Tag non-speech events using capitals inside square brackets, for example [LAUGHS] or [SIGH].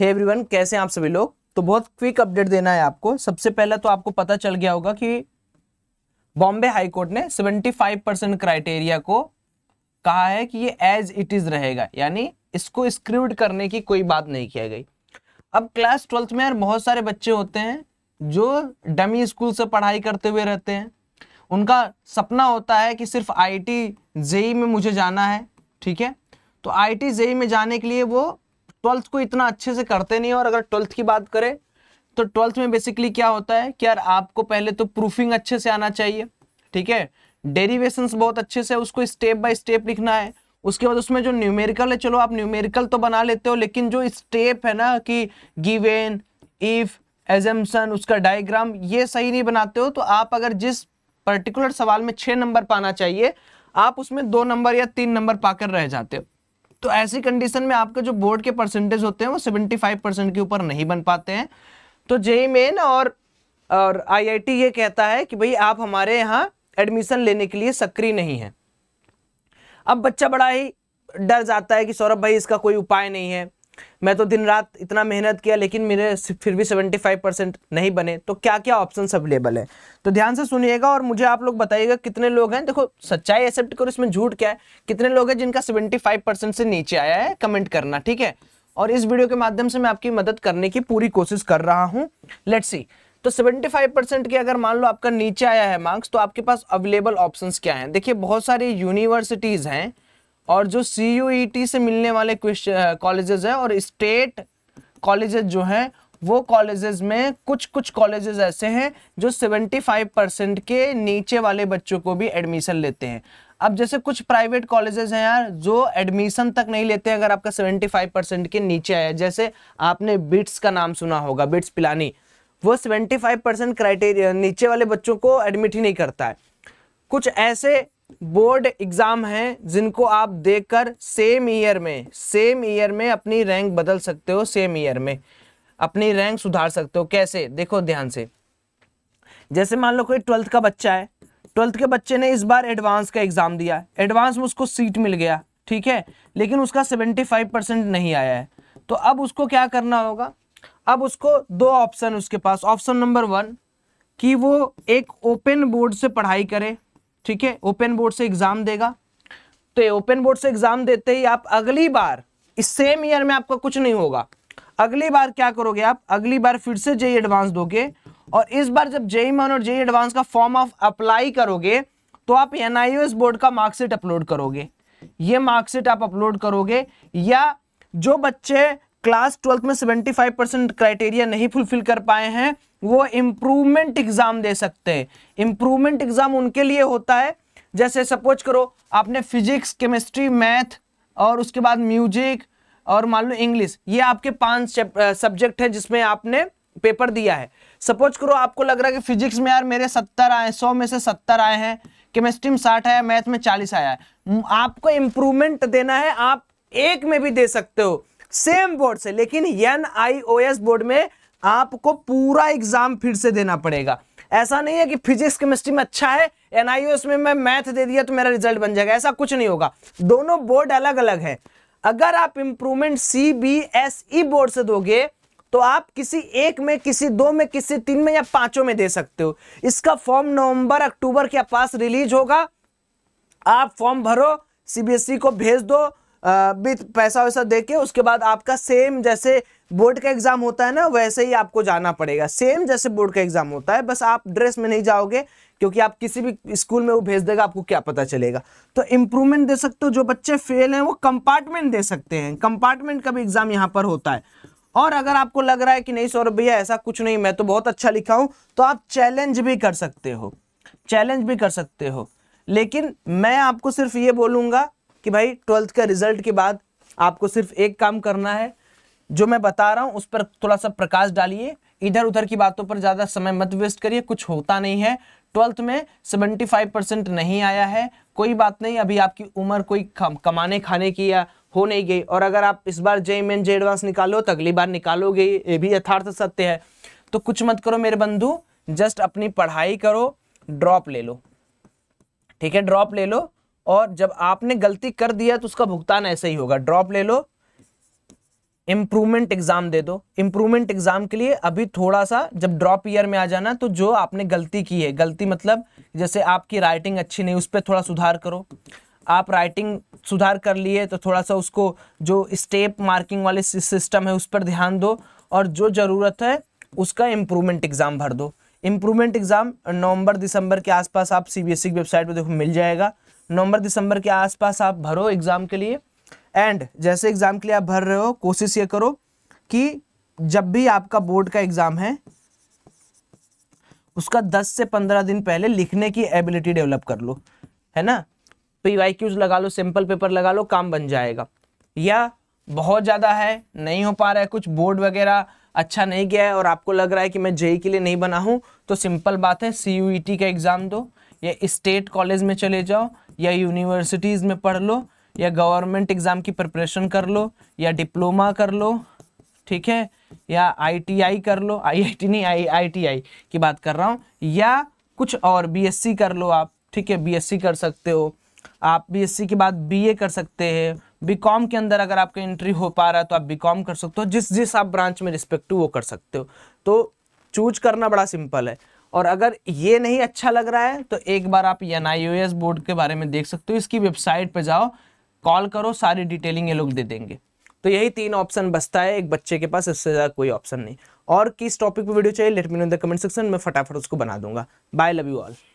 hey everyone कैसे आप सभी लोग तो बहुत क्विक अपडेट देना है आपको सबसे पहला तो आपको पता चल गया होगा कि बॉम्बे हाई कोर्ट ने 75 परसेंट क्राइटेरिया को कहा है कि ये एज इट इज रहेगा यानी इसको स्क्रूड करने की कोई बात नहीं किया गई अब क्लास ट्वेल्थ में यार बहुत सारे बच्चे होते हैं जो डमी स्कूल से पढ़ाई करते हुए रहते हैं उनका सपना होता है कि सिर्फ आई टी जेई में मुझे जाना है ठीक है तो आई टी जेई में जाने के लिए वो ट्वेल्थ को इतना अच्छे से करते नहीं और अगर ट्वेल्थ की बात करें तो ट्वेल्थ में बेसिकली क्या होता है कि यार आपको पहले तो प्रूफिंग अच्छे से आना चाहिए ठीक है डेरिवेशंस बहुत अच्छे से उसको स्टेप बाय स्टेप लिखना है उसके बाद उसमें जो न्यूमेरिकल है चलो आप न्यूमेरिकल तो बना लेते हो लेकिन जो स्टेप है ना कि गिवेन इफ एजम्सन उसका डायग्राम ये सही नहीं बनाते हो तो आप अगर जिस पर्टिकुलर सवाल में छः नंबर पाना चाहिए आप उसमें दो नंबर या तीन नंबर पाकर रह जाते हो तो ऐसी कंडीशन में आपके जो बोर्ड के परसेंटेज होते हैं वो 75 परसेंट के ऊपर नहीं बन पाते हैं तो जेई मेन और और आईआईटी ये कहता है कि भाई आप हमारे यहाँ एडमिशन लेने के लिए सक्रिय नहीं हैं अब बच्चा बड़ा ही डर जाता है कि सौरभ भाई इसका कोई उपाय नहीं है मैं तो दिन रात इतना मेहनत किया लेकिन मेरे फिर भी 75 परसेंट नहीं बने तो क्या क्या ऑप्शन अवेलेबल है तो ध्यान से सुनिएगा और मुझे आप लोग बताइएगा कितने लोग हैं देखो सच्चाई एक्सेप्ट करो इसमें झूठ क्या है कितने लोग हैं जिनका 75 परसेंट से नीचे आया है कमेंट करना ठीक है और इस वीडियो के माध्यम से मैं आपकी मदद करने की पूरी कोशिश कर रहा हूँ लेट्स सी तो फाइव परसेंट के अगर मान लो आपका नीचे आया है मार्क्स तो आपके पास अवेलेबल ऑप्शन क्या है देखिए बहुत सारी यूनिवर्सिटीज़ हैं और जो सी e से मिलने वाले क्वेश्चन कॉलेजेस है और स्टेट कॉलेजेस जो हैं वो कॉलेजेस में कुछ कुछ कॉलेजेस ऐसे हैं जो 75 परसेंट के नीचे वाले बच्चों को भी एडमिशन लेते हैं अब जैसे कुछ प्राइवेट कॉलेजेस हैं यार जो एडमिशन तक नहीं लेते अगर आपका 75 परसेंट के नीचे आया जैसे आपने बिट्स का नाम सुना होगा बिट्स पिलानी वो 75 परसेंट क्राइटेरिया नीचे वाले बच्चों को एडमिट ही नहीं करता है कुछ ऐसे बोर्ड एग्ज़ाम हैं जिनको आप देकर सेम ईयर में सेम ईयर में अपनी रैंक बदल सकते हो सेम ईयर में अपनी रैंक सुधार सकते हो कैसे देखो ध्यान से जैसे मान लो कोई ट्वेल्थ का बच्चा है ट्वेल्थ के बच्चे ने इस बार एडवांस का एग्ज़ाम दिया एडवांस में उसको सीट मिल गया ठीक है लेकिन उसका सेवेंटी फाइव परसेंट नहीं आया है तो अब उसको क्या करना होगा अब उसको दो ऑप्शन उसके पास ऑप्शन नंबर वन कि वो एक ओपन बोर्ड से पढ़ाई करे ठीक है ओपन बोर्ड से एग्जाम देगा तो ओपन बोर्ड से एग्जाम देते ही आप अगली बार इस सेम ईयर में आपका कुछ नहीं होगा अगली बार क्या करोगे आप अगली बार फिर से जेई एडवांस e दोगे और इस बार जब जेई मन e और जेई एडवांस e का फॉर्म ऑफ अप्लाई करोगे तो आप एन बोर्ड का मार्कशीट अपलोड करोगे ये मार्कशीट आप अपलोड करोगे या जो बच्चे क्लास ट्वेल्थ में सेवेंटी फाइव परसेंट क्राइटेरिया नहीं फुलफिल कर पाए हैं वो इम्प्रूवमेंट एग्ज़ाम दे सकते हैं इम्प्रूवमेंट एग्ज़ाम उनके लिए होता है जैसे सपोज करो आपने फिजिक्स केमिस्ट्री मैथ और उसके बाद म्यूजिक और मान लो इंग्लिश ये आपके पांच सब्जेक्ट है जिसमें आपने पेपर दिया है सपोज करो आपको लग रहा है कि फिजिक्स में यार मेरे सत्तर आए सौ में से सत्तर आए हैं केमिस्ट्री में साठ आया मैथ में चालीस आया है आपको इम्प्रूवमेंट देना है आप एक में भी दे सकते हो सेम बोर्ड से लेकिन एन बोर्ड में आपको पूरा एग्जाम फिर से देना पड़ेगा ऐसा नहीं है कि फिजिक्स केमिस्ट्री में अच्छा है एनआईओएस में मैं मैथ दे दिया तो मेरा रिजल्ट बन जाएगा ऐसा कुछ नहीं होगा दोनों बोर्ड अलग अलग है अगर आप improvement C B S E board से दोगे तो आप किसी एक में किसी दो में किसी तीन में या पांचों में दे सकते हो इसका फॉर्म नवंबर अक्टूबर के पास रिलीज होगा आप फॉर्म भरो सीबीएसई e को भेज दो भी पैसा वैसा दे के उसके बाद आपका सेम जैसे बोर्ड का एग्जाम होता है ना वैसे ही आपको जाना पड़ेगा सेम जैसे बोर्ड का एग्जाम होता है बस आप ड्रेस में नहीं जाओगे क्योंकि आप किसी भी स्कूल में वो भेज देगा आपको क्या पता चलेगा तो इम्प्रूवमेंट दे सकते हो जो बच्चे फेल हैं वो कंपार्टमेंट दे सकते हैं कंपार्टमेंट का भी एग्जाम यहाँ पर होता है और अगर आपको लग रहा है कि नहीं सौरभ भैया ऐसा कुछ नहीं मैं तो बहुत अच्छा लिखा हूँ तो आप चैलेंज भी कर सकते हो चैलेंज भी कर सकते हो लेकिन मैं आपको सिर्फ ये बोलूँगा कि भाई ट्वेल्थ का रिजल्ट के बाद आपको सिर्फ एक काम करना है जो मैं बता रहा हूँ उस पर थोड़ा सा प्रकाश डालिए इधर उधर की बातों पर ज़्यादा समय मत वेस्ट करिए कुछ होता नहीं है ट्वेल्थ में 75 परसेंट नहीं आया है कोई बात नहीं अभी आपकी उम्र कोई कमाने खाने की या हो नहीं गई और अगर आप इस बार जेम मेन जे एडवांस निकालो तो अगली बार निकालोगे ये भी यथार्थ सत्य है तो कुछ मत करो मेरे बंधु जस्ट अपनी पढ़ाई करो ड्रॉप ले लो ठीक है ड्रॉप ले लो और जब आपने गलती कर दिया तो उसका भुगतान ऐसे ही होगा ड्रॉप ले लो इम्प्रूवमेंट एग्जाम दे दो इम्प्रूवमेंट एग्जाम के लिए अभी थोड़ा सा जब ड्रॉप ईयर में आ जाना तो जो आपने गलती की है गलती मतलब जैसे आपकी राइटिंग अच्छी नहीं उस पर थोड़ा सुधार करो आप राइटिंग सुधार कर लिए तो थोड़ा सा उसको जो स्टेप मार्किंग वाले सिस्टम है उस पर ध्यान दो और जो ज़रूरत है उसका इम्प्रूवमेंट एग्ज़ाम भर दो इम्प्रूवमेंट एग्ज़ाम नवंबर दिसंबर के आसपास आप सी बी e की वेबसाइट पर देखो मिल जाएगा नवंबर दिसंबर के आसपास आप भरो एग्ज़ाम के लिए एंड जैसे एग्ज़ाम के लिए आप भर रहे हो कोशिश ये करो कि जब भी आपका बोर्ड का एग्ज़ाम है उसका 10 से 15 दिन पहले लिखने की एबिलिटी डेवलप कर लो है ना पी वाई क्यूज लगा लो सिंपल पेपर लगा लो काम बन जाएगा या बहुत ज़्यादा है नहीं हो पा रहा है कुछ बोर्ड वगैरह अच्छा नहीं गया है और आपको लग रहा है कि मैं जेई e e के लिए नहीं बना हूँ तो सिंपल बात है सी e का एग्ज़ाम दो या स्टेट कॉलेज में चले जाओ या यूनिवर्सिटीज़ में पढ़ लो या गवर्नमेंट एग्ज़ाम की प्रिपरेशन कर लो या डिप्लोमा कर लो ठीक है या आईटीआई कर लो आईआईटी [LAUGHS] नहीं आई आईटीआई की बात कर रहा हूँ या कुछ और बीएससी कर लो आप ठीक है बीएससी कर सकते हो आप बीएससी के बाद बीए कर सकते हैं बीकॉम के अंदर अगर आपका एंट्री हो पा रहा है तो आप बीकॉम कर सकते हो जिस जिस आप ब्रांच में रिस्पेक्ट वो कर सकते हो तो चूज करना बड़ा सिंपल है और अगर ये नहीं अच्छा लग रहा है तो एक बार आप एन बोर्ड के बारे में देख सकते हो इसकी वेबसाइट पर जाओ कॉल करो सारी डिटेलिंग ये लोग दे देंगे तो यही तीन ऑप्शन बचता है एक बच्चे के पास इससे ज़्यादा कोई ऑप्शन नहीं और किस टॉपिक पे वीडियो चाहिए let me know in the comment section में फटाफट उसको बना दूंगा बाय लव यू ऑल